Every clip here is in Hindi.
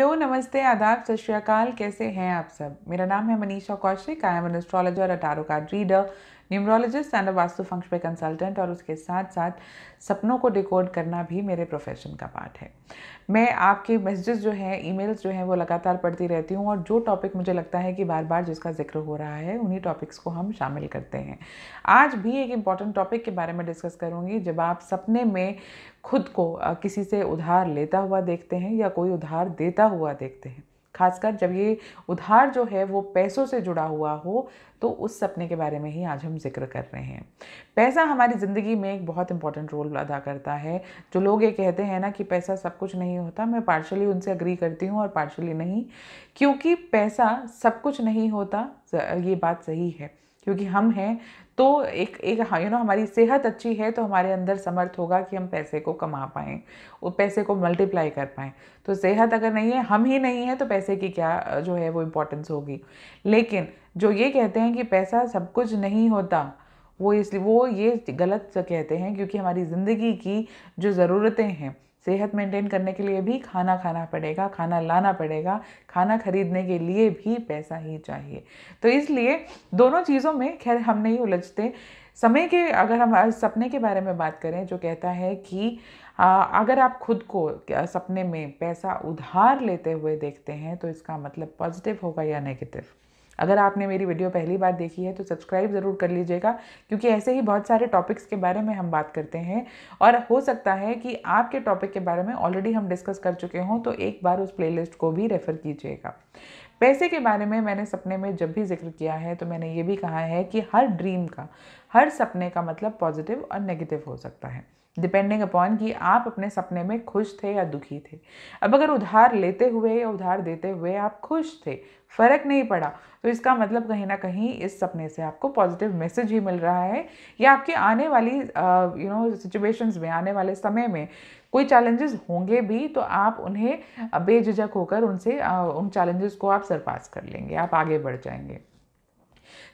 हेलो नमस्ते आदाब सत श्रीकाल कैसे हैं आप सब मेरा नाम है Manisha Kaushik I am an astrologer a tarot card reader numerologist and vastu फंक्श पे कंसल्टेंट और उसके साथ साथ सपनों को डिकोड करना भी मेरे प्रोफेशन का पार्ट है मैं आपके मैसेजेस जो हैं ईमेल्स जो हैं वो लगातार पढ़ती रहती हूँ और जो टॉपिक मुझे लगता है कि बार बार जिसका जिक्र हो रहा है उन्हीं टॉपिक्स को हम शामिल करते हैं आज भी एक इम्पॉर्टेंट टॉपिक के बारे में डिस्कस करूँगी जब आप सपने में खुद को किसी से उधार लेता हुआ देखते हैं या कोई उधार देता हुआ देखते हैं खासकर जब ये उधार जो है वो पैसों से जुड़ा हुआ हो तो उस सपने के बारे में ही आज हम जिक्र कर रहे हैं पैसा हमारी ज़िंदगी में एक बहुत इंपॉर्टेंट रोल अदा करता है जो लोग ये कहते हैं ना कि पैसा सब कुछ नहीं होता मैं पार्शली उनसे अग्री करती हूँ और पार्शली नहीं क्योंकि पैसा सब कुछ नहीं होता ये बात सही है क्योंकि हम हैं तो एक एक हाँ यू नो हमारी सेहत अच्छी है तो हमारे अंदर समर्थ होगा कि हम पैसे को कमा पाएँ और पैसे को मल्टीप्लाई कर पाएँ तो सेहत अगर नहीं है हम ही नहीं है तो पैसे की क्या जो है वो इम्पोर्टेंस होगी लेकिन जो ये कहते हैं कि पैसा सब कुछ नहीं होता वो इसलिए वो ये गलत कहते हैं क्योंकि हमारी ज़िंदगी की जो ज़रूरतें हैं सेहत मेंटेन करने के लिए भी खाना खाना पड़ेगा खाना लाना पड़ेगा खाना खरीदने के लिए भी पैसा ही चाहिए तो इसलिए दोनों चीज़ों में खैर हम नहीं उलझते समय के अगर हम सपने के बारे में बात करें जो कहता है कि आ, अगर आप खुद को सपने में पैसा उधार लेते हुए देखते हैं तो इसका मतलब पॉजिटिव होगा या नेगेटिव अगर आपने मेरी वीडियो पहली बार देखी है तो सब्सक्राइब ज़रूर कर लीजिएगा क्योंकि ऐसे ही बहुत सारे टॉपिक्स के बारे में हम बात करते हैं और हो सकता है कि आपके टॉपिक के बारे में ऑलरेडी हम डिस्कस कर चुके हों तो एक बार उस प्लेलिस्ट को भी रेफ़र कीजिएगा पैसे के बारे में मैंने सपने में जब भी जिक्र किया है तो मैंने ये भी कहा है कि हर ड्रीम का हर सपने का मतलब पॉजिटिव और नेगेटिव हो सकता है डिपेंडिंग अपॉन कि आप अपने सपने में खुश थे या दुखी थे अब अगर उधार लेते हुए या उधार देते हुए आप खुश थे फ़र्क नहीं पड़ा तो इसका मतलब कहीं ना कहीं इस सपने से आपको पॉजिटिव मैसेज ही मिल रहा है या आपके आने वाली यू नो सिचुएशंस में आने वाले समय में कोई चैलेंजेस होंगे भी तो आप उन्हें बेझिझक होकर उनसे उन चैलेंजेस को आप सरपास कर लेंगे आप आगे बढ़ जाएंगे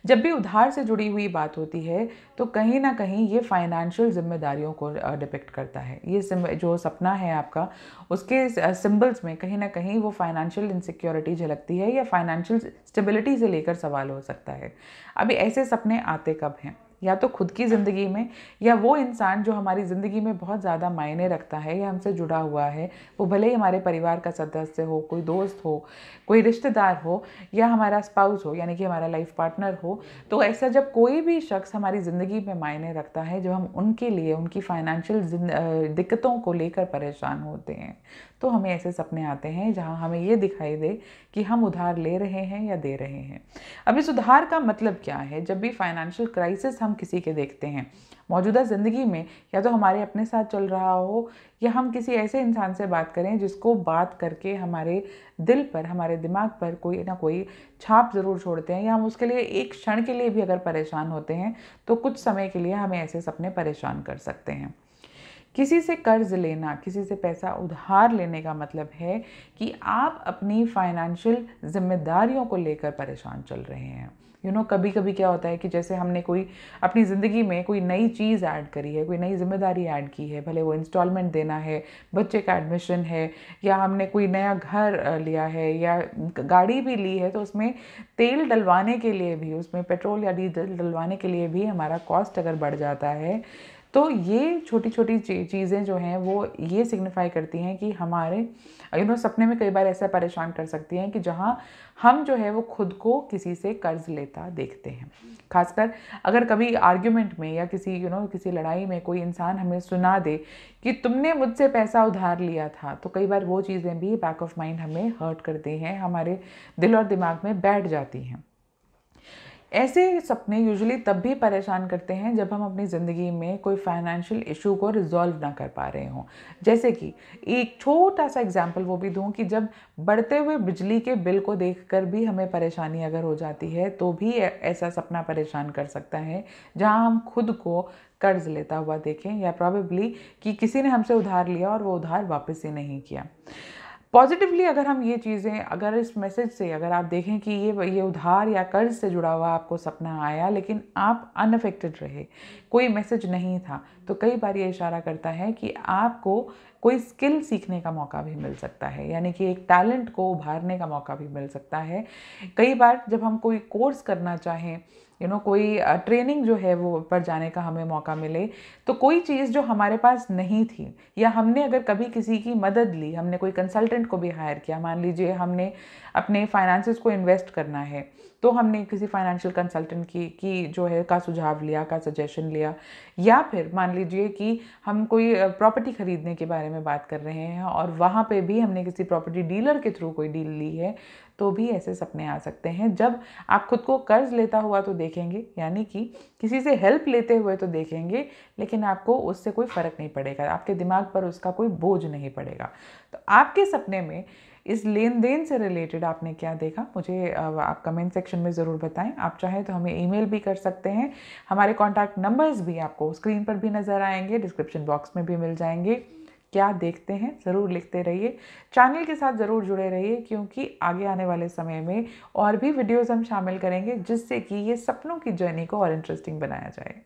जब भी उधार से जुड़ी हुई बात होती है तो कहीं ना कहीं ये फाइनेंशियल जिम्मेदारियों को डिपेक्ट करता है ये जो सपना है आपका उसके सिंबल्स में कहीं ना कहीं वो फाइनेंशियल इनसिक्योरिटी झलकती है या फाइनेंशियल स्टेबिलिटी से लेकर सवाल हो सकता है अभी ऐसे सपने आते कब हैं या तो खुद की ज़िंदगी में या वो इंसान जो हमारी ज़िंदगी में बहुत ज़्यादा मायने रखता है या हमसे जुड़ा हुआ है वो भले ही हमारे परिवार का सदस्य हो कोई दोस्त हो कोई रिश्तेदार हो या हमारा स्पाउस हो यानी कि हमारा लाइफ पार्टनर हो तो ऐसा जब कोई भी शख्स हमारी ज़िंदगी में मायने रखता है जब हम उनके लिए उनकी फाइनेंशियल दिक्कतों को लेकर परेशान होते हैं तो हमें ऐसे सपने आते हैं जहाँ हमें ये दिखाई दे कि हम उधार ले रहे हैं या दे रहे हैं अब इस उधार का मतलब क्या है जब भी फाइनेंशियल क्राइसिस हम किसी के देखते हैं मौजूदा ज़िंदगी में या तो हमारे अपने साथ चल रहा हो या हम किसी ऐसे इंसान से बात करें जिसको बात करके हमारे दिल पर हमारे दिमाग पर कोई ना कोई छाप ज़रूर छोड़ते हैं या हम उसके लिए एक क्षण के लिए भी अगर परेशान होते हैं तो कुछ समय के लिए हमें ऐसे सपने परेशान कर सकते हैं किसी से कर्ज लेना किसी से पैसा उधार लेने का मतलब है कि आप अपनी फाइनेंशियल जिम्मेदारियों को लेकर परेशान चल रहे हैं यू you नो know, कभी कभी क्या होता है कि जैसे हमने कोई अपनी ज़िंदगी में कोई नई चीज़ ऐड करी है कोई नई जिम्मेदारी ऐड की है भले वो इंस्टॉलमेंट देना है बच्चे का एडमिशन है या हमने कोई नया घर लिया है या गाड़ी भी ली है तो उसमें तेल डलवाने के लिए भी उसमें पेट्रोल या डीजल डलवाने के लिए भी हमारा कॉस्ट अगर बढ़ जाता है तो ये छोटी छोटी चीज़ें जो हैं वो ये सिग्निफाई करती हैं कि हमारे यू नो सपने में कई बार ऐसा परेशान कर सकती हैं कि जहाँ हम जो है वो खुद को किसी से कर्ज लेता देखते हैं खासकर अगर कभी आर्ग्यूमेंट में या किसी यू you नो know, किसी लड़ाई में कोई इंसान हमें सुना दे कि तुमने मुझसे पैसा उधार लिया था तो कई बार वो चीज़ें भी बैक ऑफ माइंड हमें हर्ट करती हैं हमारे दिल और दिमाग में बैठ जाती हैं ऐसे सपने यूजुअली तब भी परेशान करते हैं जब हम अपनी ज़िंदगी में कोई फाइनेंशियल इशू को रिजॉल्व ना कर पा रहे हों जैसे कि एक छोटा सा एग्जाम्पल वो भी दूँ कि जब बढ़ते हुए बिजली के बिल को देख कर भी हमें परेशानी अगर हो जाती है तो भी ऐसा सपना परेशान कर सकता है जहाँ हम खुद को कर्ज लेता हुआ देखें या प्रॉबेबली कि किसी ने हमसे उधार लिया और वो उधार वापस ही नहीं किया पॉजिटिवली अगर हम ये चीज़ें अगर इस मैसेज से अगर आप देखें कि ये ये उधार या कर्ज से जुड़ा हुआ आपको सपना आया लेकिन आप अनअफेक्टेड रहे कोई मैसेज नहीं था तो कई बार ये इशारा करता है कि आपको कोई स्किल सीखने का मौका भी मिल सकता है यानी कि एक टैलेंट को उभारने का मौका भी मिल सकता है कई बार जब हम कोई कोर्स करना चाहें यू नो कोई ट्रेनिंग जो है वो पर जाने का हमें मौका मिले तो कोई चीज़ जो हमारे पास नहीं थी या हमने अगर कभी किसी की मदद ली हमने कोई कंसल्टेंट को भी हायर किया मान लीजिए हमने अपने फाइनेंसिस को इन्वेस्ट करना है तो हमने किसी फाइनेंशियल कंसल्टेंट की की जो है का सुझाव लिया का सजेशन लिया या फिर मान लीजिए कि हम कोई प्रॉपर्टी ख़रीदने के बारे में बात कर रहे हैं और वहाँ पे भी हमने किसी प्रॉपर्टी डीलर के थ्रू कोई डील ली है तो भी ऐसे सपने आ सकते हैं जब आप खुद को कर्ज लेता हुआ तो देखेंगे यानी कि किसी से हेल्प लेते हुए तो देखेंगे लेकिन आपको उससे कोई फ़र्क नहीं पड़ेगा आपके दिमाग पर उसका कोई बोझ नहीं पड़ेगा तो आपके सपने में इस लेन देन से रिलेटेड आपने क्या देखा मुझे आप कमेंट सेक्शन में ज़रूर बताएं आप चाहे तो हमें ई भी कर सकते हैं हमारे कॉन्टैक्ट नंबर्स भी आपको स्क्रीन पर भी नज़र आएंगे डिस्क्रिप्शन बॉक्स में भी मिल जाएंगे क्या देखते हैं ज़रूर लिखते रहिए चैनल के साथ ज़रूर जुड़े रहिए क्योंकि आगे आने वाले समय में और भी वीडियोस हम शामिल करेंगे जिससे कि ये सपनों की जर्नी को और इंटरेस्टिंग बनाया जाए